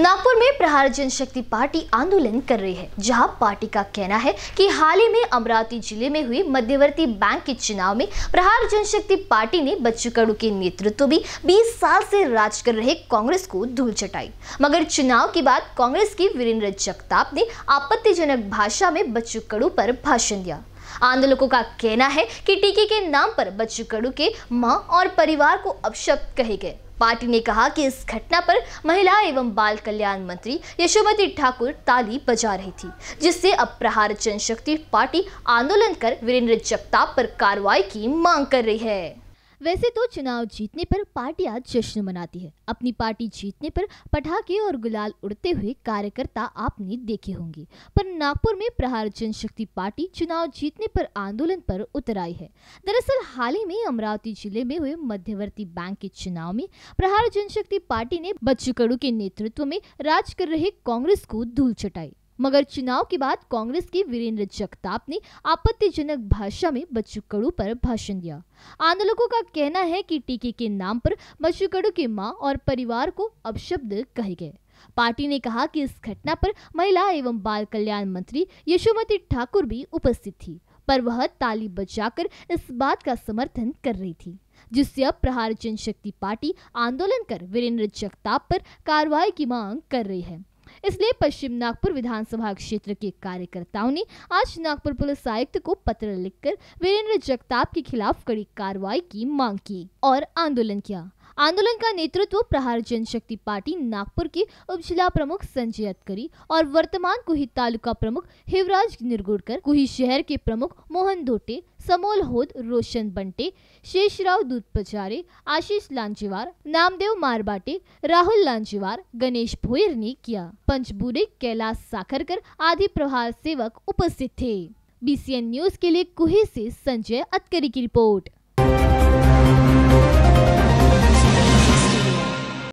नागपुर में प्रहार जनशक्ति पार्टी आंदोलन कर रही है जहां पार्टी का कहना है कि हाल ही में अमरावती जिले में हुई मध्यवर्ती बैंक के चुनाव में प्रहार जनशक्ति पार्टी ने बच्चू कड़ू के नेतृत्व में 20 साल से राज कर रहे कांग्रेस को धूल चटाई मगर चुनाव के बाद कांग्रेस की वीरेंद्र जगताप ने आपत्तिजनक भाषा में बच्चू कड़ू पर भाषण दिया आंदोलकों का कहना है कि टीके के नाम पर बच्चू कड़ू के मां और परिवार को अपशब्द कहे गए पार्टी ने कहा कि इस घटना पर महिला एवं बाल कल्याण मंत्री यशोमती ठाकुर ताली बजा रही थी जिससे अब प्रहार जनशक्ति पार्टी आंदोलन कर वीरेंद्र जगताप पर कार्रवाई की मांग कर रही है वैसे तो चुनाव जीतने पर पार्टियां जश्न मनाती है अपनी पार्टी जीतने पर पटाखे और गुलाल उड़ते हुए कार्यकर्ता आपने देखे होंगे पर नागपुर में प्रहार जनशक्ति पार्टी चुनाव जीतने पर आंदोलन पर उतर आई है दरअसल हाल ही में अमरावती जिले में हुए मध्यवर्ती बैंक के चुनाव में प्रहार जनशक्ति पार्टी ने बच्चू कड़ू के नेतृत्व में राज कर रहे कांग्रेस को धूल चटाई मगर चुनाव के बाद कांग्रेस के वीरेंद्र जगताप ने आपत्तिजनक भाषा में बच्चूकड़ू पर भाषण दिया आंदोलकों का कहना है कि टीके के नाम पर बच्चूकड़ू की मां और परिवार को अपशब्द कहे गए पार्टी ने कहा कि इस घटना पर महिला एवं बाल कल्याण मंत्री यशोमती ठाकुर भी उपस्थित थी पर वह ताली बजाकर इस बात का समर्थन कर रही थी जिससे अब प्रहार जनशक्ति पार्टी आंदोलन कर वीरेंद्र जगताप पर कार्रवाई की मांग कर रही है इसलिए पश्चिम नागपुर विधानसभा क्षेत्र के कार्यकर्ताओं ने आज नागपुर पुलिस आयुक्त को पत्र लिखकर वीरेंद्र जगताप के खिलाफ कड़ी कार्रवाई की मांग की और आंदोलन किया आंदोलन का नेतृत्व प्रहार जनशक्ति पार्टी नागपुर के उपजिला प्रमुख संजय अतकरी और वर्तमान कुही तालुका प्रमुख हिवराज निरगुड़कर कुही शहर के प्रमुख मोहन धोटे समोल होद रोशन बंटे शेषराव दूध पचारे आशीष लांचीवार नामदेव मारबाटे राहुल लांचीवार गणेश भोयर ने किया पंचबूरे कैलाश साखरकर आदि प्रहार सेवक उपस्थित थे बी न्यूज के लिए कुहे ऐसी संजय अतकरी की रिपोर्ट